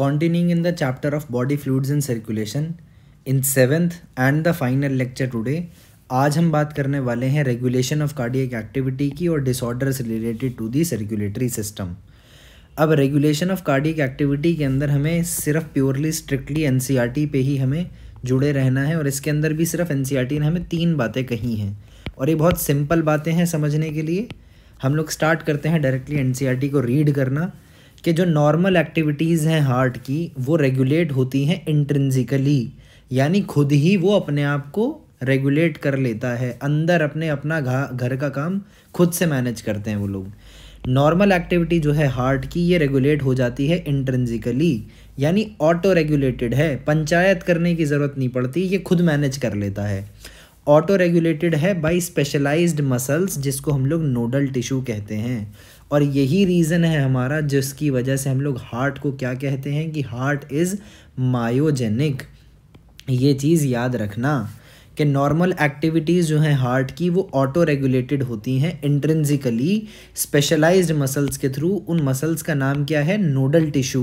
Continuing in the chapter of body fluids and circulation, in seventh and the final lecture today आज हम बात करने वाले हैं रेगुलेशन ऑफ कार्डियक एक्टिविटी की और disorders related to the circulatory system अब रेगुलेशन ऑफ कार्डियक एक्टिविटी के अंदर हमें सिर्फ प्योरली स्ट्रिक्टली एन पे ही हमें जुड़े रहना है और इसके अंदर भी सिर्फ एन e ने हमें तीन बातें कही हैं और ये बहुत सिंपल बातें हैं समझने के लिए हम लोग स्टार्ट करते हैं डायरेक्टली एन e को रीड करना कि जो नॉर्मल एक्टिविटीज़ हैं हार्ट की वो रेगुलेट होती हैं इंट्रेंसिकली यानी खुद ही वो अपने आप को रेगुलेट कर लेता है अंदर अपने अपना घा घर का काम खुद से मैनेज करते हैं वो लोग नॉर्मल एक्टिविटी जो है हार्ट की ये रेगुलेट हो जाती है इंट्रेंसिकली यानी ऑटो रेगुलेटेड है पंचायत करने की ज़रूरत नहीं पड़ती ये खुद मैनेज कर लेता है ऑटो रेगुलेटेड है बाई स्पेशलाइज्ड मसल्स जिसको हम लोग नोडल टिश्यू कहते हैं और यही रीज़न है हमारा जिसकी वजह से हम लोग हार्ट को क्या कहते हैं कि हार्ट इज़ मायोजेनिक ये चीज़ याद रखना कि नॉर्मल एक्टिविटीज़ जो हैं हार्ट की वो ऑटो रेगुलेटेड होती हैं इंट्रेंसिकली स्पेशलाइज्ड मसल्स के थ्रू उन मसल्स का नाम क्या है नोडल टिशू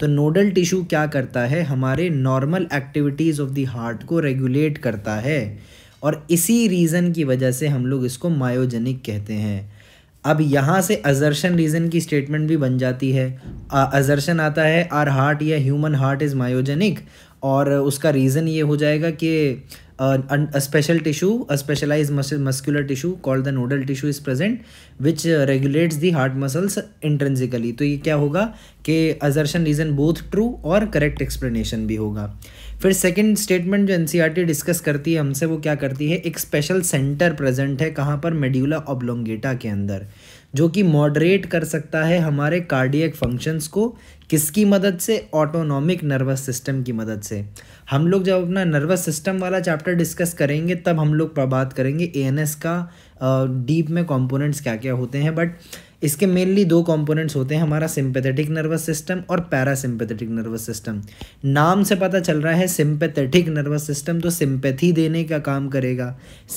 तो नोडल टिशू क्या करता है हमारे normal activities of the heart को रेगुलेट करता है और इसी रीज़न की वजह से हम लोग इसको मायोजेनिक कहते हैं अब यहाँ से अजर्शन रीज़न की स्टेटमेंट भी बन जाती है अजर्शन आता है आर हार्ट या ह्यूमन हार्ट इज़ मायोजेनिक और उसका रीज़न ये हो जाएगा कि special tissue specialise muscular tissue called the nodal tissue is present which regulates the heart muscles intrinsically तो ये क्या होगा कि अजर्शन रीज़न बोथ ट्रू और करेक्ट एक्सप्लेनेशन भी होगा फिर सेकेंड स्टेटमेंट जो एन डिस्कस e करती है हमसे वो क्या करती है एक स्पेशल सेंटर प्रेजेंट है कहाँ पर मेड्यूला ऑब्लोंगेटा के अंदर जो कि मॉडरेट कर सकता है हमारे कार्डियक फंक्शंस को किसकी मदद से ऑटोनॉमिक नर्वस सिस्टम की मदद से हम लोग जब अपना नर्वस सिस्टम वाला चैप्टर डिस्कस करेंगे तब हम लोग बात करेंगे ए का डीप में कॉम्पोनेंट्स क्या क्या होते हैं बट इसके मेनली दो कंपोनेंट्स होते हैं हमारा सिंपैथेटिक नर्वस सिस्टम और पैरासिम्पैथेटिक नर्वस सिस्टम नाम से पता चल रहा है सिंपैथेटिक नर्वस सिस्टम तो सिंपैथी देने का काम करेगा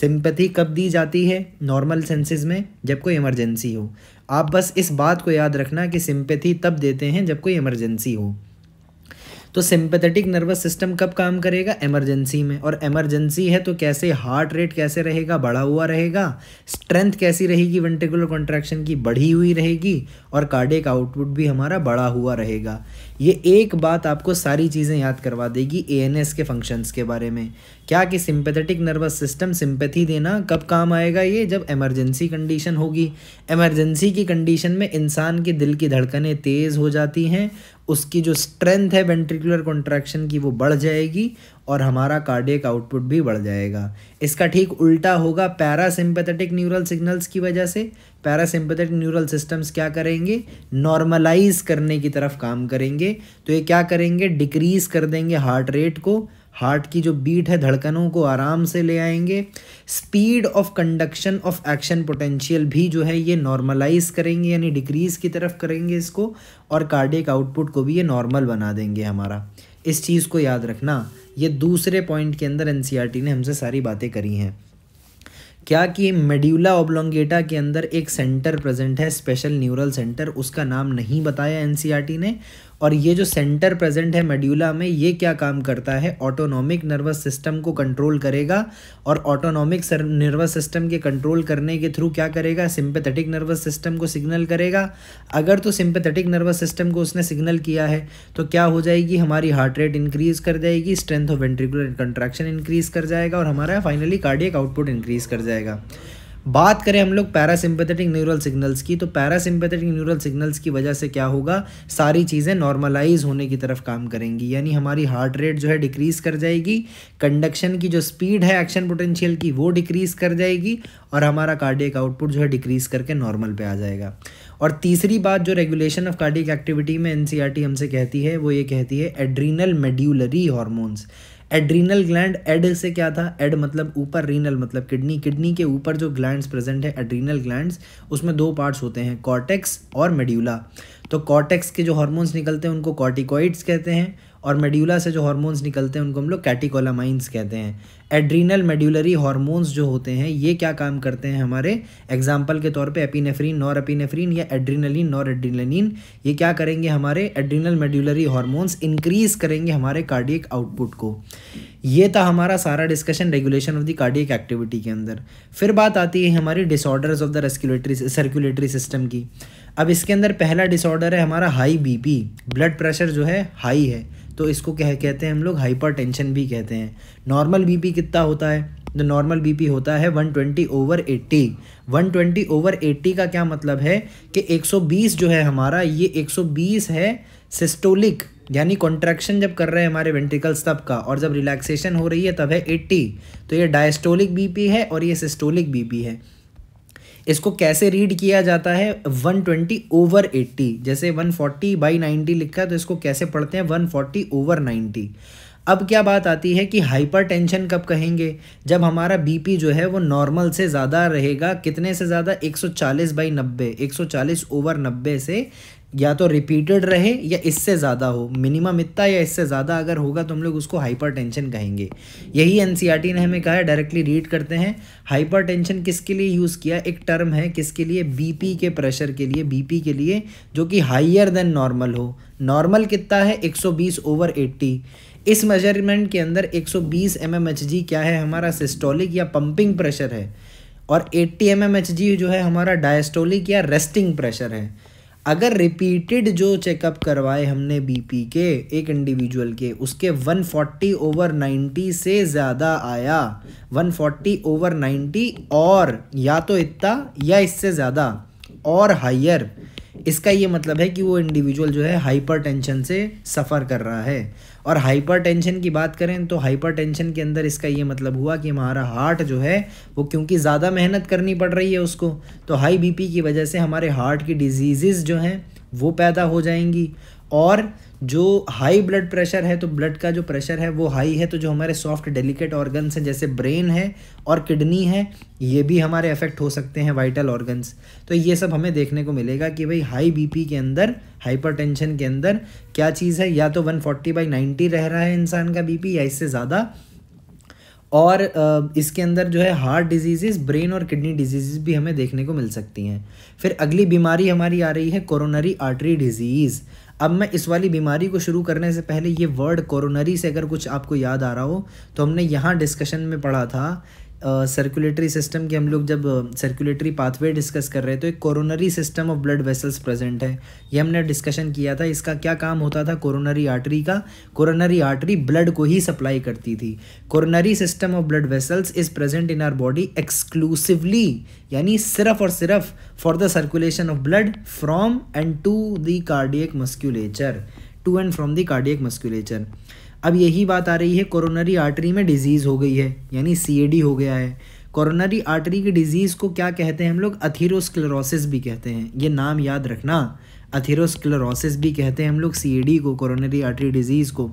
सिंपैथी कब दी जाती है नॉर्मल सेंसेस में जब कोई इमरजेंसी हो आप बस इस बात को याद रखना कि सिंपैथी तब देते हैं जब कोई इमरजेंसी हो तो सिंपथेटिक नर्वस सिस्टम कब काम करेगा एमरजेंसी में और एमरजेंसी है तो कैसे हार्ट रेट कैसे रहेगा बढ़ा हुआ रहेगा स्ट्रेंथ कैसी रहेगी वेंटिकुलर कॉन्ट्रैक्शन की बढ़ी हुई रहेगी और कार्डिक आउटपुट भी हमारा बढ़ा हुआ रहेगा ये एक बात आपको सारी चीज़ें याद करवा देगी ए के फंक्शंस के बारे में क्या कि सिंपैथेटिक नर्वस सिस्टम सिंपैथी देना कब काम आएगा ये जब इमरजेंसी कंडीशन होगी इमरजेंसी की कंडीशन में इंसान के दिल की धड़कनें तेज़ हो जाती हैं उसकी जो स्ट्रेंथ है वेंट्रिकुलर कॉन्ट्रैक्शन की वो बढ़ जाएगी और हमारा कार्डियक आउटपुट भी बढ़ जाएगा इसका ठीक उल्टा होगा पैरासिम्पैथेटिक न्यूरल सिग्नल्स की वजह से पैरासिम्पैथेटिक न्यूरल सिस्टम्स क्या करेंगे नॉर्मलाइज करने की तरफ काम करेंगे तो ये क्या करेंगे डिक्रीज़ कर देंगे हार्ट रेट को हार्ट की जो बीट है धड़कनों को आराम से ले आएंगे speed of conduction of action potential भी जो है ये नॉर्मलाइज करेंगे यानी डिक्रीज़ की तरफ करेंगे इसको और कार्डिक आउटपुट को भी ये नॉर्मल बना देंगे हमारा इस चीज़ को याद रखना ये दूसरे पॉइंट के अंदर एन e ने हमसे सारी बातें करी हैं क्या कि मेड्यूला ओब्लोंगेटा के अंदर एक सेंटर प्रेजेंट है स्पेशल न्यूरल सेंटर उसका नाम नहीं बताया एन e ने और ये जो सेंटर प्रेजेंट है मेड्यूला में ये क्या काम करता है ऑटोनॉमिक नर्वस सिस्टम को कंट्रोल करेगा और ऑटोनॉमिक नर्वस सिस्टम के कंट्रोल करने के थ्रू क्या करेगा सिंपैथेटिक नर्वस सिस्टम को सिग्नल करेगा अगर तो सिंपेथेटिक नर्वस सिस्टम को उसने सिग्नल किया है तो क्या हो जाएगी हमारी हार्ट रेट इंक्रीज़ कर जाएगी strength of ventricular contraction increase कर जाएगा और हमारा फाइनली कार्डियक आउटपुट इंक्रीज़ कर जाएगा बात करें हम लोग पैरासिम्पेथेटिक न्यूरल सिग्नल्स की तो पैरासिम्पेथेटिक न्यूरल सिग्नल्स की वजह से क्या होगा सारी चीज़ें नॉर्मलाइज होने की तरफ काम करेंगी यानी हमारी हार्ट रेट जो है डिक्रीज़ कर जाएगी कंडक्शन की जो स्पीड है एक्शन पोटेंशियल की वो डिक्रीज़ कर जाएगी और हमारा कार्डियक आउटपुट जो है डिक्रीज़ करके नॉर्मल पर आ जाएगा और तीसरी बात जो रेगुलेशन ऑफ कार्डिक एक्टिविटी में एन e हमसे कहती है वो ये कहती है adrenal medullary hormones adrenal gland एड से क्या था एड मतलब ऊपर रीनल मतलब किडनी किडनी के ऊपर जो ग्लैंड्स प्रेजेंट है एड्रीनल ग्लैंड्स उसमें दो पार्ट्स होते हैं कॉर्टेक्स और मेड्यूला तो कॉर्टेक्स के जो हॉर्मोन्स निकलते हैं उनको कॉर्टिकॉइड्स कहते हैं और मेड्यूला से जो हॉर्मोन्स निकलते हैं उनको हम लोग कैटिकोलामाइंस कहते हैं एड्रीनल मेड्यूलरी हॉर्मोन्स जो होते हैं ये क्या काम करते हैं हमारे एग्जाम्पल के तौर पे एपिनेफ्रीन नॉर एपिनेफ्रीन या एड्रीनलिन नॉर एड्रीनलिन ये क्या करेंगे हमारे एड्रीनल मेड्यूलरी हॉर्मोन्स इंक्रीज करेंगे हमारे कार्डियक आउटपुट को ये था हमारा सारा discussion regulation of the cardiac activity के अंदर फिर बात आती है हमारी डिसऑर्डर्स ऑफ द रेस्क्यूलेटरी सर्कुलेटरी सिस्टम की अब इसके अंदर पहला डिसऑर्डर है हमारा हाई बीपी ब्लड प्रेशर जो है हाई है तो इसको कह कहते हैं हम लोग हाइपरटेंशन भी कहते हैं नॉर्मल बीपी कितना होता है तो नॉर्मल बीपी होता है 120 ओवर 80 120 ओवर 80 का क्या मतलब है कि 120 जो है हमारा ये 120 है सिस्टोलिक यानी कॉन्ट्रैक्शन जब कर रहे हैं हमारे वेंट्रिकल्स तब का और जब रिलैक्सेशन हो रही है तब है 80 तो ये डायस्टोलिक बीपी है और ये सिस्टोलिक बीपी है इसको कैसे रीड किया जाता है 120 ओवर 80 जैसे 140 फोर्टी बाई नाइन्टी लिखा है तो इसको कैसे पढ़ते हैं 140 ओवर 90 अब क्या बात आती है कि हाइपरटेंशन कब कहेंगे जब हमारा बीपी जो है वो नॉर्मल से ज़्यादा रहेगा कितने से ज़्यादा 140 बाई नब्बे एक ओवर नब्बे से या तो रिपीटेड रहे या इससे ज़्यादा हो मिनिमम इतना या इससे ज़्यादा अगर होगा तो हम लोग उसको हाइपर टेंशन कहेंगे यही एन e ने हमें कहा है डायरेक्टली रीड करते हैं हाइपर टेंशन किसके लिए यूज़ किया एक टर्म है किसके लिए बीपी के प्रेशर के लिए बीपी के लिए जो कि हाइयर देन नॉर्मल हो नॉर्मल कितना है 120 ओवर एट्टी इस मेजरमेंट के अंदर 120 एम क्या है हमारा सिस्टोलिक या पंपिंग प्रेशर है और 80 एम जो है हमारा डायस्टोलिक या रेस्टिंग प्रेशर है अगर रिपीटेड जो चेकअप करवाए हमने बीपी के एक इंडिविजुअल के उसके 140 ओवर 90 से ज़्यादा आया 140 ओवर 90 और या तो इतना या इससे ज़्यादा और हायर इसका ये मतलब है कि वो इंडिविजुअल जो है टेंशन से सफ़र कर रहा है और टेंशन की बात करें तो टेंशन के अंदर इसका ये मतलब हुआ कि हमारा हार्ट जो है वो क्योंकि ज़्यादा मेहनत करनी पड़ रही है उसको तो हाई बीपी की वजह से हमारे हार्ट की डिजीज़ जो हैं वो पैदा हो जाएंगी और जो हाई ब्लड प्रेशर है तो ब्लड का जो प्रेशर है वो हाई है तो जो हमारे सॉफ्ट डेलिकेट ऑर्गन्स हैं जैसे ब्रेन है और किडनी है ये भी हमारे अफेक्ट हो सकते हैं वाइटल ऑर्गन्स तो ये सब हमें देखने को मिलेगा कि भाई हाई बीपी के अंदर हाइपरटेंशन के अंदर क्या चीज़ है या तो 140 फोर्टी बाई नाइन्टी रह रहा है इंसान का बी या इससे ज़्यादा और इसके अंदर जो है हार्ट डिजीज़ ब्रेन और किडनी डिजीज़ भी हमें देखने को मिल सकती हैं फिर अगली बीमारी हमारी आ रही है कोरोनरी आर्टरी डिजीज़ अब मैं इस वाली बीमारी को शुरू करने से पहले ये वर्ड कोरोनरी से अगर कुछ आपको याद आ रहा हो तो हमने यहाँ डिस्कशन में पढ़ा था सर्कुलेटरी सिस्टम की हम लोग जब सर्कुलेटरी पाथवे डिस्कस कर रहे थे तो एक coronary system of blood vessels present है ये हमने डिस्कशन किया था इसका क्या काम होता था कोरोनरी आर्टरी का कोरोनरी आर्टरी ब्लड को ही सप्लाई करती थी coronary system of blood vessels is present in our body exclusively यानी सिर्फ और सिर्फ for the circulation of blood from and to the cardiac musculature to and from the cardiac musculature अब यही बात आ रही है कोरोनरी आर्टरी में डिजीज़ हो गई है यानी सी हो गया है कोरोनरी आर्टरी की डिजीज़ को क्या कहते हैं हम लोग अथीरोस्क्लेरोसिस भी कहते हैं ये नाम याद रखना अथीरोस्क्लेरोसिस भी कहते हैं हम लोग सी को कोरोनरी आर्टरी डिजीज़ को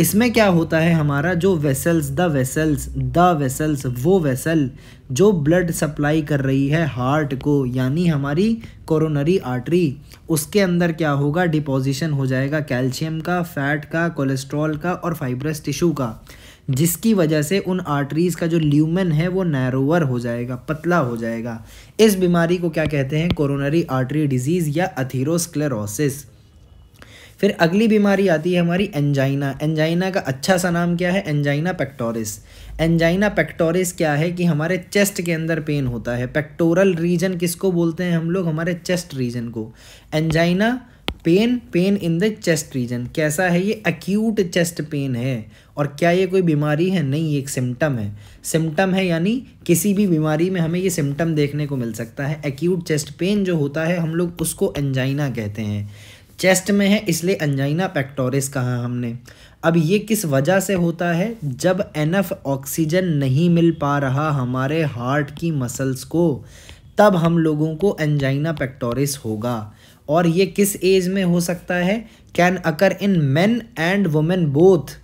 इसमें क्या होता है हमारा जो vessels the vessels the vessels वो वेसल जो ब्लड सप्लाई कर रही है हार्ट को यानी हमारी कोरोनरी आर्टरी उसके अंदर क्या होगा डिपोजिशन हो जाएगा कैल्शियम का फैट का कोलेस्ट्रॉल का और फाइब्रस टिश्यू का जिसकी वजह से उन आर्टरीज़ का जो ल्यूमन है वो नैरोवर हो जाएगा पतला हो जाएगा इस बीमारी को क्या कहते हैं कोरोनरी आर्टरी डिजीज़ या अथीरोस्क्लेरोसिस फिर अगली बीमारी आती है हमारी एंजाइना एंजाइना का अच्छा सा नाम क्या है एंजाइना पेक्टोरिस एंजाइना पेक्टोरिस क्या है कि हमारे चेस्ट के अंदर पेन होता है पेक्टोरल रीजन किसको बोलते हैं हम लोग हमारे चेस्ट रीजन को angina pain pain in the chest region कैसा है ये एक्यूट चेस्ट पेन है और क्या ये कोई बीमारी है नहीं ये एक सिम्टम है सिम्टम है यानी किसी भी बीमारी में हमें ये सिम्टम देखने को मिल सकता है एक्यूट चेस्ट पेन जो होता है हम लोग उसको एंजाइना कहते हैं चेस्ट में है इसलिए अंजाइना पेक्टोरिस कहा हमने अब ये किस वजह से होता है जब एनफ ऑक्सीजन नहीं मिल पा रहा हमारे हार्ट की मसल्स को तब हम लोगों को एंजाइना पेक्टोरिस होगा और ये किस एज में हो सकता है can occur in men and women both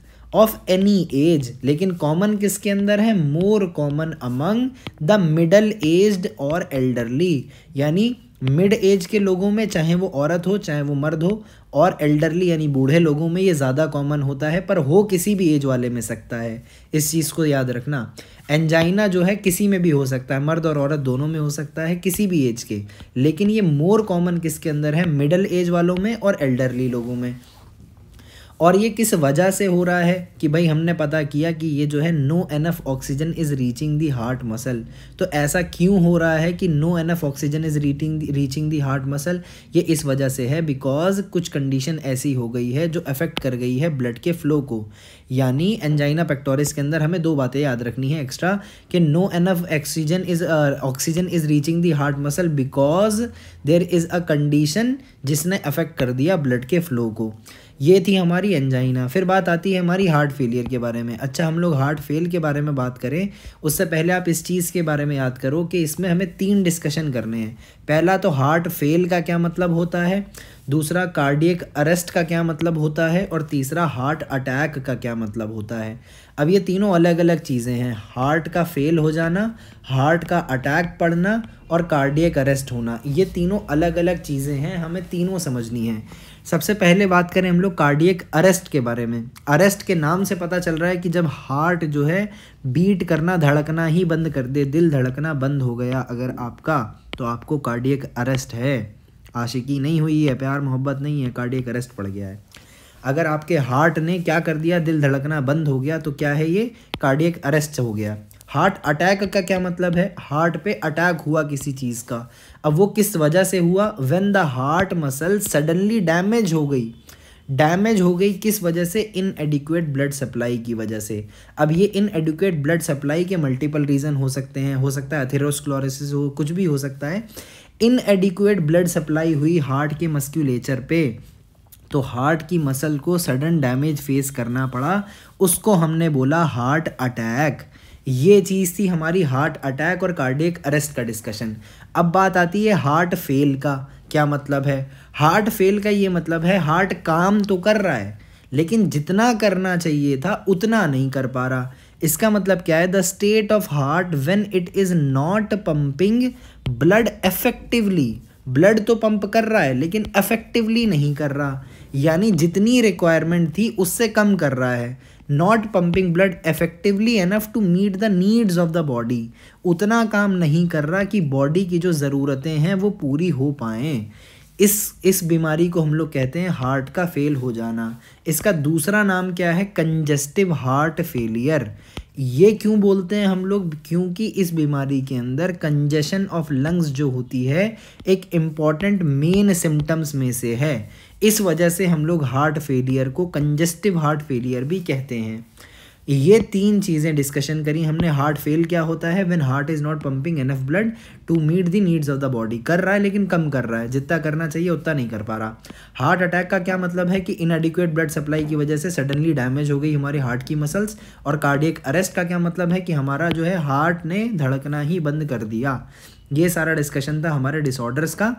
of any age लेकिन कॉमन किसके अंदर है more common among the middle aged और एल्डरली यानी मिड एज के लोगों में चाहे वो औरत हो चाहे वो मर्द हो और एल्डरली यानी बूढ़े लोगों में ये ज़्यादा कॉमन होता है पर हो किसी भी एज वाले में सकता है इस चीज़ को याद रखना एंजाइना जो है किसी में भी हो सकता है मर्द और औरत दोनों में हो सकता है किसी भी एज के लेकिन ये मोर कॉमन किसके अंदर है मिडल एज वालों में और एल्डरली लोगों में और ये किस वजह से हो रहा है कि भाई हमने पता किया कि ये जो है no enough oxygen is reaching the heart muscle तो ऐसा क्यों हो रहा है कि नो एनफ ऑक्सीजन इज़ रीटिंग रीचिंग दी हार्ट मसल ये इस वजह से है बिकॉज कुछ कंडीशन ऐसी हो गई है जो अफेक्ट कर गई है ब्लड के फ्लो को यानी एंजाइना पेक्टोरिस के अंदर हमें दो बातें याद रखनी है एक्स्ट्रा कि no enough oxygen is oxygen is reaching the heart muscle because there is a condition जिसने अफेक्ट कर दिया ब्लड के फ्लो को ये थी हमारी एंजाइना फिर बात आती है हमारी हार्ट फेलियर के बारे में अच्छा हम लोग हार्ट फेल के बारे में बात करें उससे पहले आप इस चीज़ के बारे में याद करो कि इसमें हमें तीन डिस्कशन करने हैं पहला तो हार्ट फेल का क्या मतलब होता है दूसरा कार्डियक अरेस्ट का क्या मतलब होता है और तीसरा हार्ट अटैक का क्या मतलब होता है अब ये तीनों अलग अलग चीज़ें हैं हार्ट का फेल हो जाना हार्ट का अटैक पड़ना और कार्डियक अरेस्ट होना ये तीनों अलग अलग चीज़ें हैं हमें तीनों समझनी है सबसे पहले बात करें हम लोग कार्डियक अरेस्ट के बारे में अरेस्ट के नाम से पता चल रहा है कि जब हार्ट जो है बीट करना धड़कना ही बंद कर दे दिल धड़कना बंद हो गया अगर आपका तो आपको कार्डियक अरेस्ट है आशिकी नहीं हुई है प्यार मोहब्बत नहीं है कार्डियक अरेस्ट पड़ गया है अगर आपके हार्ट ने क्या कर दिया दिल धड़कना बंद हो गया तो क्या है ये कार्डियक अरेस्ट हो गया हार्ट अटैक का क्या मतलब है हार्ट पे अटैक हुआ किसी चीज़ का अब वो किस वजह से हुआ when the heart muscle suddenly damage हो गई डैमेज हो गई किस वजह से इन एडिक्यूएट ब्लड सप्लाई की वजह से अब ये इन एडिकुएट ब्लड सप्लाई के मल्टीपल रीज़न हो सकते हैं हो सकता है एथेरोस्क्लोरिसिस हो कुछ भी हो सकता है इनएडिकुएट ब्लड सप्लाई हुई हार्ट के मस्क्यूलेचर पे तो हार्ट की मसल को सडन डैमेज फेस करना पड़ा उसको हमने बोला हार्ट अटैक ये चीज़ थी हमारी हार्ट अटैक और कार्डियक अरेस्ट का डिस्कशन अब बात आती है हार्ट फेल का क्या मतलब है हार्ट फेल का ये मतलब है हार्ट काम तो कर रहा है लेकिन जितना करना चाहिए था उतना नहीं कर पा रहा इसका मतलब क्या है the state of heart when it is not pumping blood effectively blood तो पंप कर रहा है लेकिन इफेक्टिवली नहीं कर रहा यानी जितनी रिक्वायरमेंट थी उससे कम कर रहा है not pumping blood effectively enough to meet the needs of the body उतना काम नहीं कर रहा कि बॉडी की जो ज़रूरतें हैं वो पूरी हो पाएँ इस इस बीमारी को हम लोग कहते हैं हार्ट का फेल हो जाना इसका दूसरा नाम क्या है कंजेस्टिव हार्ट फेलियर ये क्यों बोलते हैं हम लोग क्योंकि इस बीमारी के अंदर कंजेशन ऑफ लंग्स जो होती है एक इम्पॉर्टेंट मेन सिम्टम्स में से है इस वजह से हम लोग हार्ट फेलियर को कंजेस्टिव हार्ट फेलियर भी कहते हैं ये तीन चीज़ें डिस्कशन करी हमने हार्ट फेल क्या होता है when heart is not pumping enough blood to meet the needs of the body कर रहा है लेकिन कम कर रहा है जितना करना चाहिए उतना नहीं कर पा रहा हार्ट अटैक का क्या मतलब है कि एडिकुएट ब्लड सप्लाई की वजह से सडनली डैमेज हो गई हमारे हार्ट की मसल्स और कार्डियक अरेस्ट का क्या मतलब है कि हमारा जो है हार्ट ने धड़कना ही बंद कर दिया ये सारा डिस्कशन था हमारे डिसऑर्डर्स का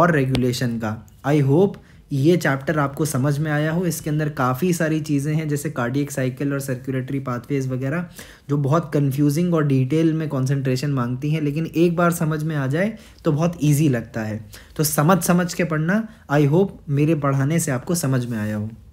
और रेगुलेशन का आई होप ये चैप्टर आपको समझ में आया हो इसके अंदर काफ़ी सारी चीज़ें हैं जैसे कार्डियक साइकिल और सर्कुलेटरी पाथवेज वगैरह जो बहुत कंफ्यूजिंग और डिटेल में कंसंट्रेशन मांगती हैं लेकिन एक बार समझ में आ जाए तो बहुत ईजी लगता है तो समझ समझ के पढ़ना आई होप मेरे पढ़ाने से आपको समझ में आया हो